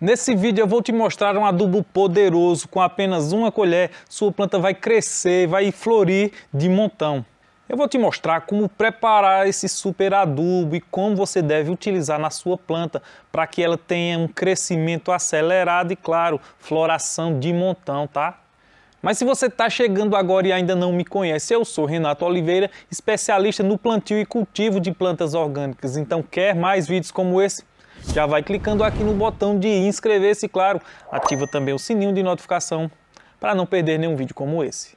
Nesse vídeo eu vou te mostrar um adubo poderoso, com apenas uma colher sua planta vai crescer, vai florir de montão. Eu vou te mostrar como preparar esse super adubo e como você deve utilizar na sua planta para que ela tenha um crescimento acelerado e claro, floração de montão, tá? Mas se você está chegando agora e ainda não me conhece, eu sou Renato Oliveira, especialista no plantio e cultivo de plantas orgânicas. Então quer mais vídeos como esse? já vai clicando aqui no botão de inscrever-se, claro, ativa também o sininho de notificação para não perder nenhum vídeo como esse.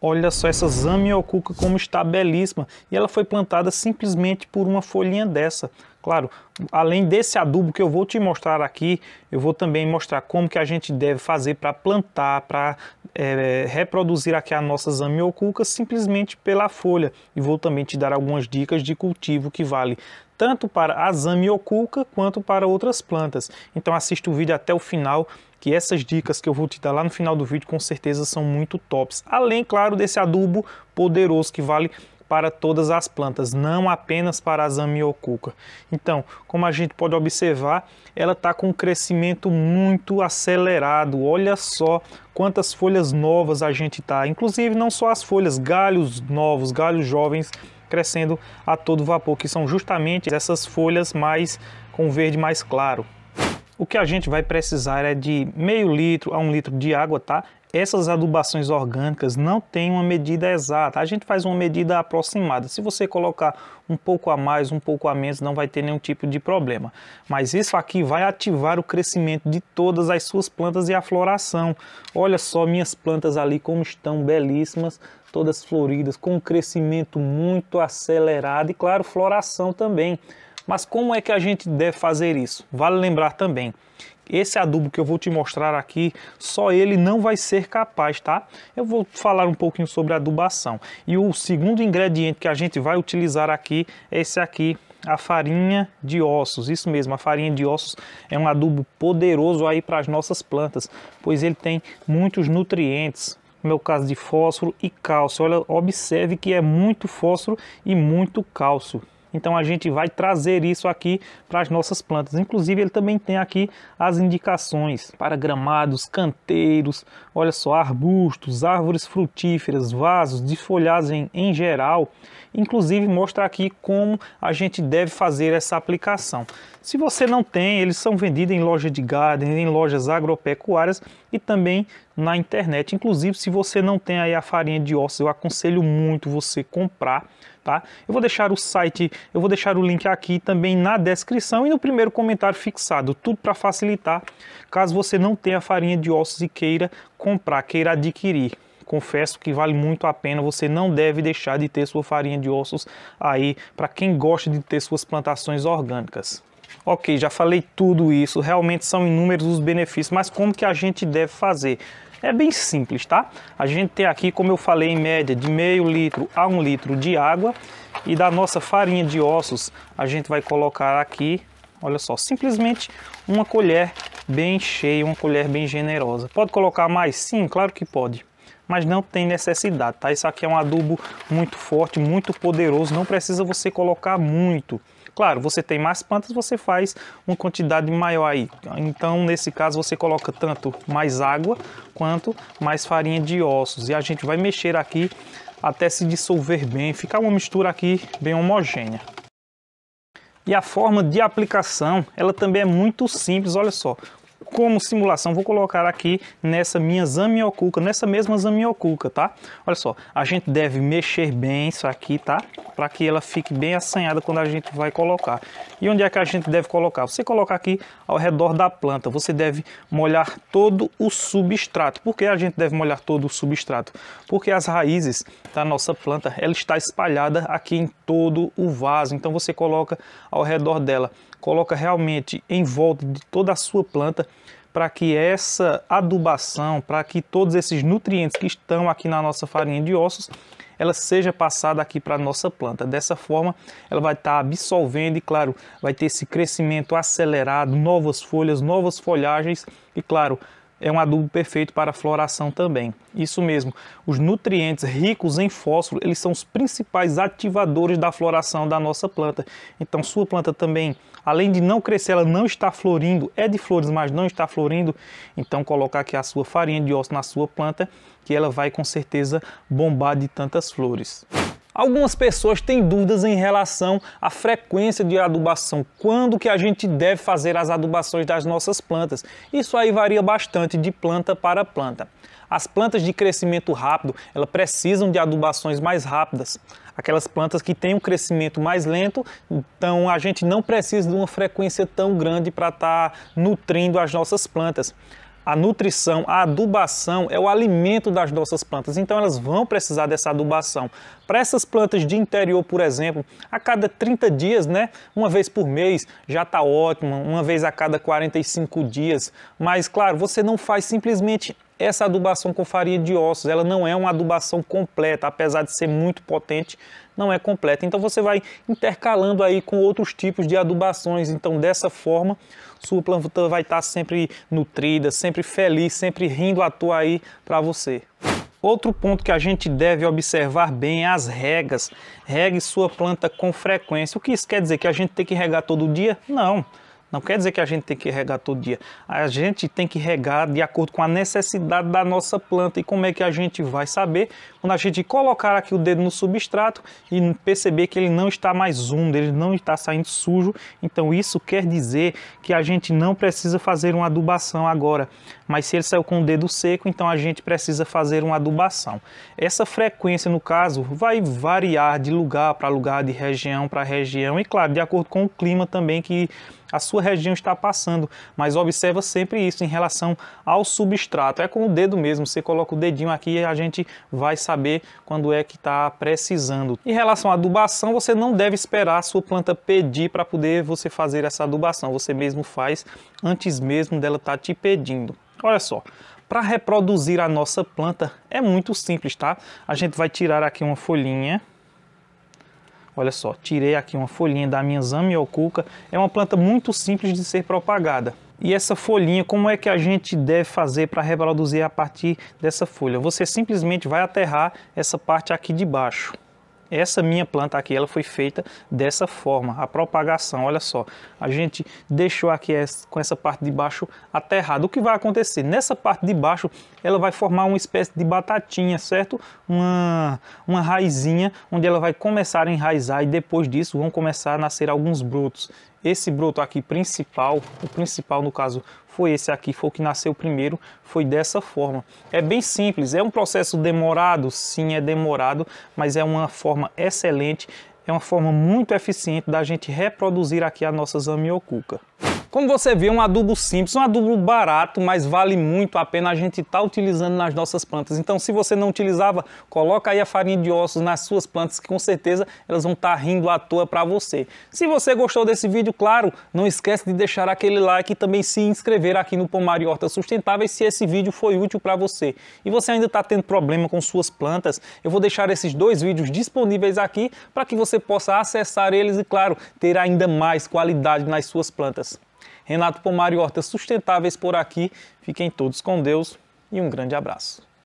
Olha só essa zamiocuca como está belíssima e ela foi plantada simplesmente por uma folhinha dessa. Claro, além desse adubo que eu vou te mostrar aqui, eu vou também mostrar como que a gente deve fazer para plantar, para é, eh, reproduzir aqui a nossa zamiocuca simplesmente pela folha. E vou também te dar algumas dicas de cultivo que vale tanto para azame oculca quanto para outras plantas. Então assista o vídeo até o final, que essas dicas que eu vou te dar lá no final do vídeo com certeza são muito tops. Além, claro, desse adubo poderoso que vale para todas as plantas, não apenas para a zamiocuca. Então, como a gente pode observar, ela está com um crescimento muito acelerado. Olha só quantas folhas novas a gente está. Inclusive, não só as folhas, galhos novos, galhos jovens crescendo a todo vapor, que são justamente essas folhas mais com verde mais claro. O que a gente vai precisar é de meio litro a um litro de água, tá? Essas adubações orgânicas não tem uma medida exata, a gente faz uma medida aproximada. Se você colocar um pouco a mais, um pouco a menos, não vai ter nenhum tipo de problema. Mas isso aqui vai ativar o crescimento de todas as suas plantas e a floração. Olha só minhas plantas ali como estão belíssimas, todas floridas, com um crescimento muito acelerado e, claro, floração também. Mas como é que a gente deve fazer isso? Vale lembrar também, esse adubo que eu vou te mostrar aqui, só ele não vai ser capaz, tá? Eu vou falar um pouquinho sobre adubação. E o segundo ingrediente que a gente vai utilizar aqui é esse aqui, a farinha de ossos. Isso mesmo, a farinha de ossos é um adubo poderoso aí para as nossas plantas, pois ele tem muitos nutrientes, no meu caso de fósforo e cálcio. Olha, observe que é muito fósforo e muito cálcio. Então a gente vai trazer isso aqui para as nossas plantas. Inclusive ele também tem aqui as indicações para gramados, canteiros, olha só, arbustos, árvores frutíferas, vasos de folhagem em geral. Inclusive mostra aqui como a gente deve fazer essa aplicação. Se você não tem, eles são vendidos em loja de garden, em lojas agropecuárias e também na internet. Inclusive, se você não tem aí a farinha de ossos, eu aconselho muito você comprar tá? Eu vou deixar o site, eu vou deixar o link aqui também na descrição e no primeiro comentário fixado, tudo para facilitar, caso você não tenha farinha de ossos e queira comprar, queira adquirir. Confesso que vale muito a pena, você não deve deixar de ter sua farinha de ossos aí para quem gosta de ter suas plantações orgânicas ok, já falei tudo isso, realmente são inúmeros os benefícios, mas como que a gente deve fazer? É bem simples, tá? A gente tem aqui, como eu falei, em média de meio litro a um litro de água e da nossa farinha de ossos a gente vai colocar aqui, olha só, simplesmente uma colher bem cheia, uma colher bem generosa. Pode colocar mais? Sim, claro que pode mas não tem necessidade, tá? Isso aqui é um adubo muito forte, muito poderoso, não precisa você colocar muito. Claro, você tem mais plantas, você faz uma quantidade maior aí. Então, nesse caso, você coloca tanto mais água quanto mais farinha de ossos. E a gente vai mexer aqui até se dissolver bem, ficar uma mistura aqui bem homogênea. E a forma de aplicação, ela também é muito simples, olha só como simulação, vou colocar aqui nessa minha zamiocuca, nessa mesma zamiocuca, tá? Olha só, a gente deve mexer bem isso aqui, tá? Para que ela fique bem assanhada quando a gente vai colocar. E onde é que a gente deve colocar? Você colocar aqui ao redor da planta, você deve molhar todo o substrato. Por que a gente deve molhar todo o substrato? Porque as raízes da nossa planta, ela está espalhada aqui em todo o vaso. Então você coloca ao redor dela, coloca realmente em volta de toda a sua planta para que essa adubação, para que todos esses nutrientes que estão aqui na nossa farinha de ossos, ela seja passada aqui para a nossa planta. Dessa forma, ela vai estar tá absorvendo e, claro, vai ter esse crescimento acelerado, novas folhas, novas folhagens e, claro, é um adubo perfeito para a floração também. Isso mesmo, os nutrientes ricos em fósforo, eles são os principais ativadores da floração da nossa planta. Então, sua planta também Além de não crescer, ela não está florindo, é de flores, mas não está florindo. Então colocar aqui a sua farinha de osso na sua planta, que ela vai com certeza bombar de tantas flores. Algumas pessoas têm dúvidas em relação à frequência de adubação, quando que a gente deve fazer as adubações das nossas plantas. Isso aí varia bastante de planta para planta. As plantas de crescimento rápido, elas precisam de adubações mais rápidas. Aquelas plantas que têm um crescimento mais lento, então a gente não precisa de uma frequência tão grande para estar tá nutrindo as nossas plantas a nutrição, a adubação é o alimento das nossas plantas, então elas vão precisar dessa adubação. Para essas plantas de interior, por exemplo, a cada 30 dias, né, uma vez por mês já está ótimo, uma vez a cada 45 dias. Mas, claro, você não faz simplesmente essa adubação com farinha de ossos, ela não é uma adubação completa, apesar de ser muito potente, não é completa. Então você vai intercalando aí com outros tipos de adubações. Então dessa forma, sua planta vai estar sempre nutrida, sempre feliz, sempre rindo à toa aí para você. Outro ponto que a gente deve observar bem é as regas. Regue sua planta com frequência. O que isso quer dizer? Que a gente tem que regar todo dia? Não. Não quer dizer que a gente tem que regar todo dia. A gente tem que regar de acordo com a necessidade da nossa planta. E como é que a gente vai saber quando a gente colocar aqui o dedo no substrato e perceber que ele não está mais úmido, ele não está saindo sujo. Então isso quer dizer que a gente não precisa fazer uma adubação agora. Mas se ele saiu com o dedo seco, então a gente precisa fazer uma adubação. Essa frequência, no caso, vai variar de lugar para lugar, de região para região e, claro, de acordo com o clima também que a sua região está passando, mas observa sempre isso em relação ao substrato. É com o dedo mesmo, você coloca o dedinho aqui e a gente vai saber saber quando é que está precisando. Em relação à adubação, você não deve esperar a sua planta pedir para poder você fazer essa adubação. Você mesmo faz antes mesmo dela estar tá te pedindo. Olha só, para reproduzir a nossa planta é muito simples, tá? A gente vai tirar aqui uma folhinha. Olha só, tirei aqui uma folhinha da minha Zamioculca. É uma planta muito simples de ser propagada. E essa folhinha, como é que a gente deve fazer para reproduzir a partir dessa folha? Você simplesmente vai aterrar essa parte aqui de baixo essa minha planta aqui ela foi feita dessa forma, a propagação, olha só. A gente deixou aqui essa, é, com essa parte de baixo aterrada. O que vai acontecer? Nessa parte de baixo ela vai formar uma espécie de batatinha, certo? Uma, uma raizinha onde ela vai começar a enraizar e depois disso vão começar a nascer alguns brotos. Esse broto aqui principal, o principal no caso foi esse aqui, foi o que nasceu primeiro, foi dessa forma. É bem simples, é um processo demorado, sim, é demorado, mas é uma forma excelente, é uma forma muito eficiente da gente reproduzir aqui a nossa Zamiokuka. Como você vê, um adubo simples, um adubo barato, mas vale muito a pena a gente estar tá utilizando nas nossas plantas. Então, se você não utilizava, coloca aí a farinha de ossos nas suas plantas, que com certeza elas vão estar tá rindo à toa para você. Se você gostou desse vídeo, claro, não esquece de deixar aquele like e também se inscrever aqui no Pomar e Horta Sustentáveis se esse vídeo foi útil para você. E você ainda está tendo problema com suas plantas, eu vou deixar esses dois vídeos disponíveis aqui para que você possa acessar eles e, claro, ter ainda mais qualidade nas suas plantas. Renato Pomar e Hortas Sustentáveis por aqui. Fiquem todos com Deus e um grande abraço.